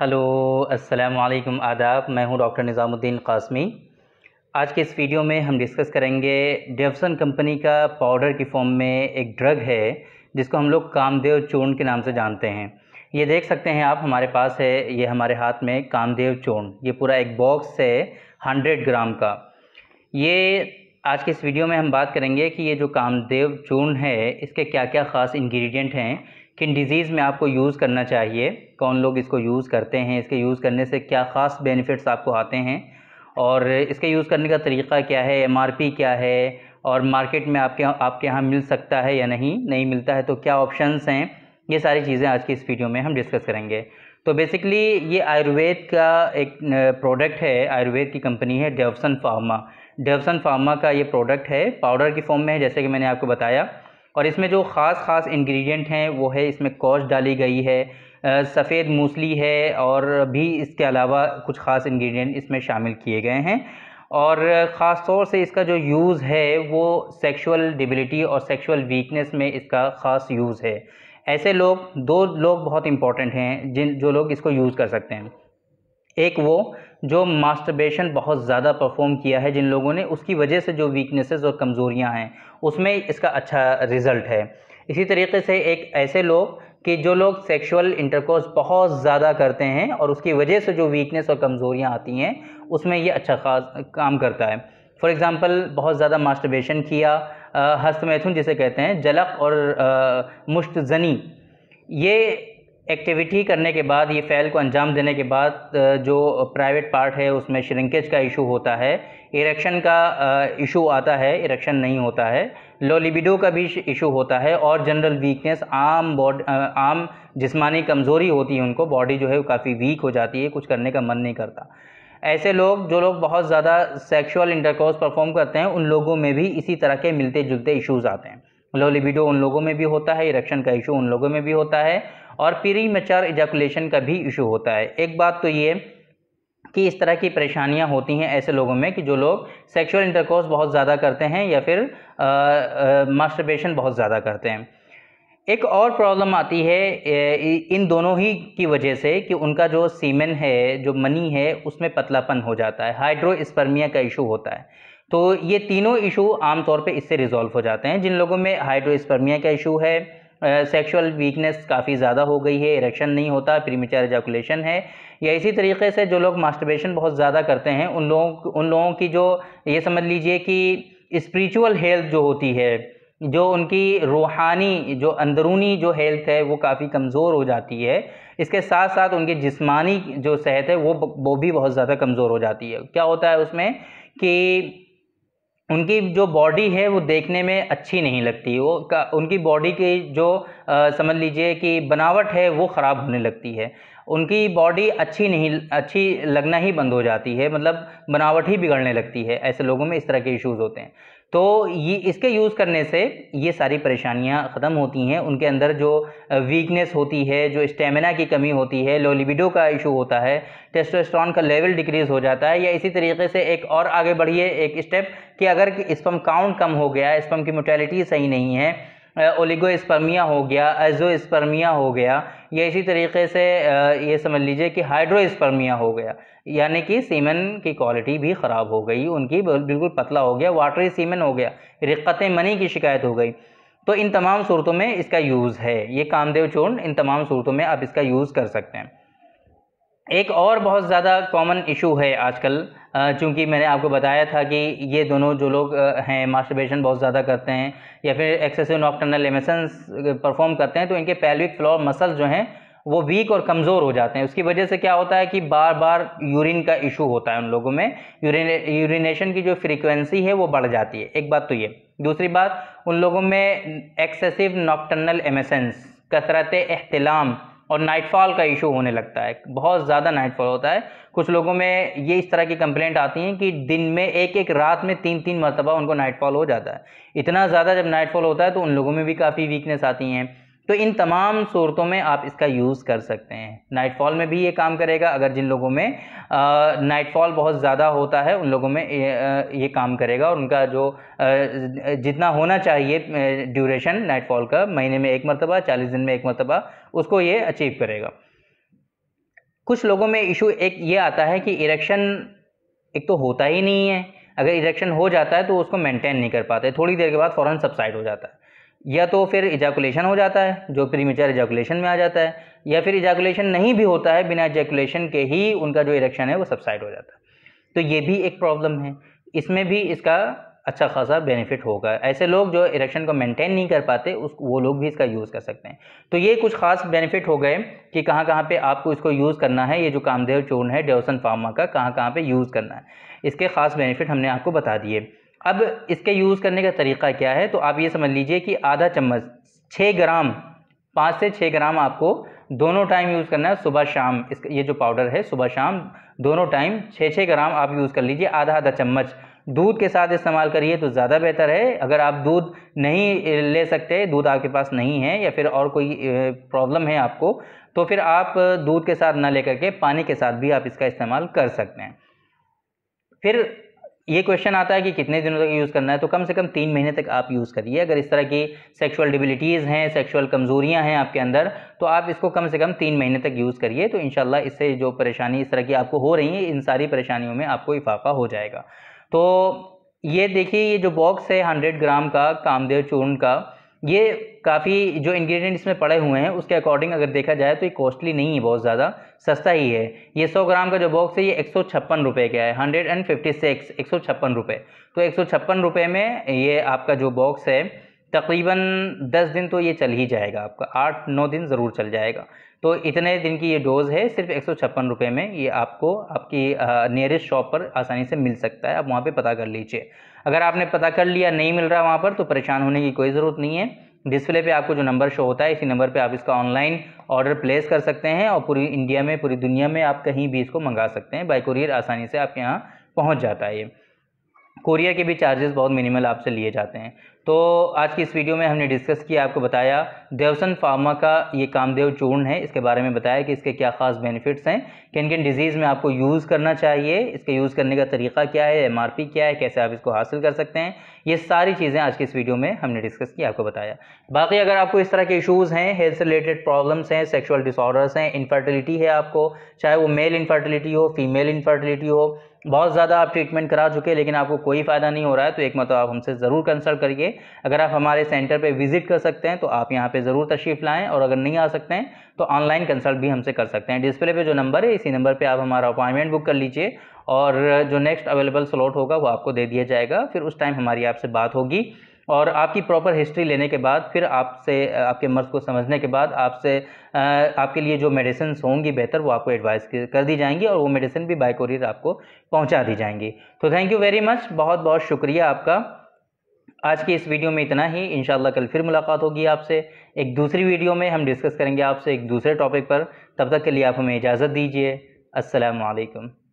hello अस्सलाम वालेकुम आदाब मैं हूं डॉक्टर निज़ामुद्दीन कासमी आज के इस वीडियो में हम डिस्कस करेंगे डेवसन कंपनी का पाउडर की फॉर्म में एक ड्रग है जिसको हम लोग कामदेव चूर्ण के नाम से जानते हैं ये देख सकते हैं आप हमारे पास है ये हमारे हाथ में कामदेव चूर्ण ये पूरा एक बॉक्स है हंड्रेड ग्राम का ये आज के इस वीडियो में हम बात करेंगे कि ये जो कामदेव चूर्ण है इसके क्या क्या ख़ास इंग्रेडिएंट हैं किन डिज़ीज़ में आपको यूज़ करना चाहिए कौन लोग इसको यूज़ करते हैं इसके यूज़ करने से क्या ख़ास बेनिफिट्स आपको आते हैं और इसके यूज़ करने का तरीका क्या है एम क्या है और मार्केट में आपके आपके यहाँ मिल सकता है या नहीं नहीं मिलता है तो क्या ऑप्शंस हैं ये सारी चीज़ें आज की इस वीडियो में हम डिस्कस करेंगे तो बेसिकली ये आयुर्वेद का एक प्रोडक्ट है आयुर्वेद की कंपनी है डेवसन फार्मा डेवसन फार्मा का ये प्रोडक्ट है पाउडर की फॉर्म में है जैसे कि मैंने आपको बताया और इसमें जो ख़ास ख़ास इंग्रेडिएंट हैं वो है इसमें कोच डाली गई है सफ़ेद मूसली है और भी इसके अलावा कुछ ख़ास इंग्रेडिएंट इसमें शामिल किए गए हैं और ख़ास तौर से इसका जो यूज़ है वो सेक्सुअल डिबिलिटी और सेक्सुअल वीकनेस में इसका ख़ास यूज़ है ऐसे लोग दो लोग बहुत इंपॉर्टेंट हैं जिन जो लोग इसको यूज़ कर सकते हैं एक वो जो मास्टरबेशन बहुत ज़्यादा परफॉर्म किया है जिन लोगों ने उसकी वजह से जो वीकनेसेस और कमज़ोरियाँ हैं उसमें इसका अच्छा रिज़ल्ट है इसी तरीके से एक ऐसे लोग कि जो लोग सेक्सुअल इंटरकोर्स बहुत ज़्यादा करते हैं और उसकी वजह से जो वीकनेस और कमज़ोरियाँ आती हैं उसमें ये अच्छा खास काम करता है फॉर एग्ज़ाम्पल बहुत ज़्यादा मास्टरबेशन किया हस्तमैथुन जिसे कहते हैं जलक और मुश्त जनी ये एक्टिविटी करने के बाद ये फ़ैल को अंजाम देने के बाद जो प्राइवेट पार्ट है उसमें श्रिंकेज का इशू होता है इरेक्शन का इशू आता है इरेक्शन नहीं होता है लोलिबिडो का भी इशू होता है और जनरल वीकनेस आम बॉड आम जिस्मानी कमज़ोरी होती है उनको बॉडी जो है वो काफ़ी वीक हो जाती है कुछ करने का मन नहीं करता ऐसे लोग जो लोग बहुत ज़्यादा सेक्शुअल इंटरकोर्स परफॉर्म करते हैं उन लोगों में भी इसी तरह के मिलते जुलते इशूज़ आते हैं लो लिबिडो उन लोगों में भी होता है इरेक्शन का इशू उन लोगों में भी होता है और प्री मेचर इजाकुलेशन का भी इशू होता है एक बात तो ये कि इस तरह की परेशानियां होती हैं ऐसे लोगों में कि जो लोग सेक्सुअल इंटरकोर्स बहुत ज़्यादा करते हैं या फिर मास्टरबेशन बहुत ज़्यादा करते हैं एक और प्रॉब्लम आती है इन दोनों ही की वजह से कि उनका जो सीमेन है जो मनी है उसमें पतलापन हो जाता है हाइड्रोस्पर्मिया का इशू होता है तो ये तीनों इशू आमतौर पे इससे रिजॉल्व हो जाते हैं जिन लोगों में हाइड्रोस्पर्मिया का इशू है सेक्सुअल वीकनेस काफ़ी ज़्यादा हो गई है इरेक्शन नहीं होता प्रीमेचर एजाकुलेशन है या इसी तरीके से जो लोग मास्टरबेशन बहुत ज़्यादा करते हैं उन लोगों उन लोगों की जो ये समझ लीजिए कि स्पिरिचुअल हेल्थ जो होती है जो उनकी रूहानी जो अंदरूनी जो हेल्थ है वो काफ़ी कमज़ोर हो जाती है इसके साथ साथ उनकी जिस्मानी जो सेहत है वो वो भी बहुत ज़्यादा कमज़ोर हो जाती है क्या होता है उसमें कि उनकी जो बॉडी है वो देखने में अच्छी नहीं लगती वो का उनकी बॉडी की जो आ, समझ लीजिए कि बनावट है वो ख़राब होने लगती है उनकी बॉडी अच्छी नहीं अच्छी लगना ही बंद हो जाती है मतलब बनावट ही बिगड़ने लगती है ऐसे लोगों में इस तरह के इश्यूज़ होते हैं तो ये इसके यूज़ करने से ये सारी परेशानियाँ ख़त्म होती हैं उनके अंदर जो वीकनेस होती है जो स्टेमिना की कमी होती है लिबिडो का इशू होता है टेस्टोस्ट्रॉन का लेवल डिक्रीज़ हो जाता है या इसी तरीके से एक और आगे बढ़िए एक स्टेप कि अगर स्पम काउंट कम हो गया स्पम की मोटेलिटी सही नहीं है ओलिगो स्पर्मिया हो गया एजो स्पर्मिया हो गया या इसी तरीके से ये समझ लीजिए कि हाइड्रो स्पर्मिया हो गया यानी कि सीमन की क्वालिटी भी ख़राब हो गई उनकी बिल्कुल पतला हो गया वाटरी सीमन हो गया रिक्कत मनी की शिकायत हो गई तो इन तमाम सूरतों में इसका यूज़ है ये कामदेव चूर्ण इन तमाम सूरतों में आप इसका यूज़ कर सकते हैं एक और बहुत ज़्यादा कॉमन इशू है आजकल चूँकि मैंने आपको बताया था कि ये दोनों जो लोग हैं मास्टरबेशन बहुत ज़्यादा करते हैं या फिर एक्सेसिव नॉक्टर्नल एमिसन्स परफॉर्म करते हैं तो इनके पैल्विक फ्लोर मसल जो हैं वो वीक और कमज़ोर हो जाते हैं उसकी वजह से क्या होता है कि बार बार यूरिन का इशू होता है उन लोगों में यूरिन यूरिनेशन की जो फ्रीक्वेंसी है वो बढ़ जाती है एक बात तो ये दूसरी बात उन लोगों में एक्सेसिव नॉक्टर्नल एमेसेंस कसरत अहतलाम और नाइटफॉल का इशू होने लगता है बहुत ज़्यादा नाइटफॉल होता है कुछ लोगों में ये इस तरह की कंप्लेंट आती हैं कि दिन में एक एक रात में तीन तीन मरतबा उनको नाइटफॉल हो जाता है इतना ज़्यादा जब नाइटफॉल होता है तो उन लोगों में भी काफ़ी वीकनेस आती हैं तो इन तमाम सूरतों में आप इसका यूज़ कर सकते हैं नाइटफॉल में भी ये काम करेगा अगर जिन लोगों में नाइटफॉल बहुत ज़्यादा होता है उन लोगों में ये, ये काम करेगा और उनका जो आ, जितना होना चाहिए ड्यूरेशन नाइटफॉल का महीने में एक मरतबा चालीस दिन में एक मरतबा उसको ये अचीव करेगा कुछ लोगों में इशू एक ये आता है कि इरेक्शन एक तो होता ही नहीं है अगर इरेक्शन हो जाता है तो उसको मेंटेन नहीं कर पाते थोड़ी देर के बाद फ़ौरन सब्साइड हो जाता है या तो फिर इजैकुलेशन हो जाता है जो प्रीमेचर इजैकुलेशन में आ जाता है या फिर इजैकुलेशन नहीं भी होता है बिना इजैकुलेशन के ही उनका जो इरेक्शन है वो सबसाइड हो जाता है तो ये भी एक प्रॉब्लम है इसमें भी इसका अच्छा खासा बेनिफिट होगा ऐसे लोग जो इरेक्शन को मेंटेन नहीं कर पाते उस वो लोग भी इसका यूज़ कर सकते हैं तो ये कुछ खास बेनिफिट हो गए कि कहाँ कहाँ पे आपको इसको यूज़ करना है ये जो कामदेव चूर्ण है डेवसन फार्मा का कहाँ कहाँ पे यूज़ करना है इसके खास बेनिफिट हमने आपको बता दिए अब इसके यूज़ करने का तरीका क्या है तो आप ये समझ लीजिए कि आधा चम्मच छः ग्राम पाँच से छः ग्राम आपको दोनों टाइम यूज़ करना है सुबह शाम इस ये जो पाउडर है सुबह शाम दोनों टाइम छः छः ग्राम आप यूज़ कर लीजिए आधा आधा चम्मच दूध के साथ इस्तेमाल करिए तो ज़्यादा बेहतर है अगर आप दूध नहीं ले सकते दूध आपके पास नहीं है या फिर और कोई प्रॉब्लम है आपको तो फिर आप दूध के साथ ना लेकर के पानी के साथ भी आप इसका इस्तेमाल कर सकते हैं फिर ये क्वेश्चन आता है कि कितने दिनों तक यूज़ करना है तो कम से कम तीन महीने तक आप यूज़ करिए अगर इस तरह की सेक्सुअल डिबिलिटीज़ हैं सेक्सुअल कमजोरियां हैं आपके अंदर तो आप इसको कम से कम तीन महीने तक यूज़ करिए तो इन इससे जो परेशानी इस तरह की आपको हो रही है इन सारी परेशानियों में आपको इफाफा हो जाएगा तो ये देखिए ये जो बॉक्स है हंड्रेड ग्राम का कामदेव चूर्ण का ये काफ़ी जो इंग्रेडिएंट इसमें पड़े हुए हैं उसके अकॉर्डिंग अगर देखा जाए तो ये कॉस्टली नहीं है बहुत ज़्यादा सस्ता ही है ये सौ ग्राम का जो बॉक्स है ये एक सौ छप्पन रुपये का है हंड्रेड एंड फिफ्टी सिक्स एक सौ छप्पन रुपये तो एक सौ छप्पन रुपये में ये आपका जो बॉक्स है तकरीबन दस दिन तो ये चल ही जाएगा आपका आठ नौ दिन ज़रूर चल जाएगा तो इतने दिन की ये डोज़ है सिर्फ एक सौ में ये आपको आपकी नियरेस्ट शॉप पर आसानी से मिल सकता है आप वहाँ पे पता कर लीजिए अगर आपने पता कर लिया नहीं मिल रहा वहाँ पर तो परेशान होने की कोई ज़रूरत नहीं है डिस्प्ले पे आपको जो नंबर शो होता है इसी नंबर पे आप इसका ऑनलाइन ऑर्डर प्लेस कर सकते हैं और पूरी इंडिया में पूरी दुनिया में आप कहीं भी इसको मंगा सकते हैं बाई कुरियर आसानी से आपके यहाँ पहुँच जाता है ये कोरिया के भी चार्जेस बहुत मिनिमल आपसे लिए जाते हैं तो आज की इस वीडियो में हमने डिस्कस किया आपको बताया देवसन फार्मा का ये कामदेव चूर्ण है इसके बारे में बताया कि इसके क्या खास बेनिफिट्स हैं किन किन डिजीज़ में आपको यूज़ करना चाहिए इसके यूज़ करने का तरीका क्या है एम क्या है कैसे आप इसको हासिल कर सकते हैं ये सारी चीज़ें आज की इस वीडियो में हमने डिस्कस किया आपको बताया बाकी अगर आपको इस तरह के इशूज़ हैं हेल्थ से रिलेटेड प्रॉब्लम्स हैं सेक्शुअल डिसऑर्डर्स हैं इनफर्टिलिटी है आपको चाहे वो मेल इनफर्टिलिटी हो फीमेल इनफर्टिलिटी हो बहुत ज़्यादा आप ट्रीटमेंट करा चुके हैं लेकिन आपको कोई फ़ायदा नहीं हो रहा है तो एक मतलब आप हमसे ज़रूर कंसल्ट करिए अगर आप हमारे सेंटर पे विजिट कर सकते हैं तो आप यहाँ पे ज़रूर तशरीफ़ लाएँ और अगर नहीं आ सकते हैं तो ऑनलाइन कंसल्ट भी हमसे कर सकते हैं डिस्प्ले पे जो नंबर है इसी नंबर पर आप हमारा अपॉइंटमेंट बुक कर लीजिए और जो नेक्स्ट अवेलेबल स्लॉट होगा वो आपको दे दिया जाएगा फिर उस टाइम हमारी आपसे बात होगी और आपकी प्रॉपर हिस्ट्री लेने के बाद फिर आपसे आपके मर्ज़ को समझने के बाद आपसे आपके लिए जो मेडिसिन होंगी बेहतर वो आपको एडवाइस कर दी जाएंगी और वो मेडिसिन भी बाई कोरियर आपको पहुँचा दी जाएंगी तो थैंक यू वेरी मच बहुत बहुत शुक्रिया आपका आज की इस वीडियो में इतना ही इन कल फिर मुलाकात होगी आपसे एक दूसरी वीडियो में हम डिस्कस करेंगे आपसे एक दूसरे टॉपिक पर तब तक के लिए आप हमें इजाज़त दीजिए असलकम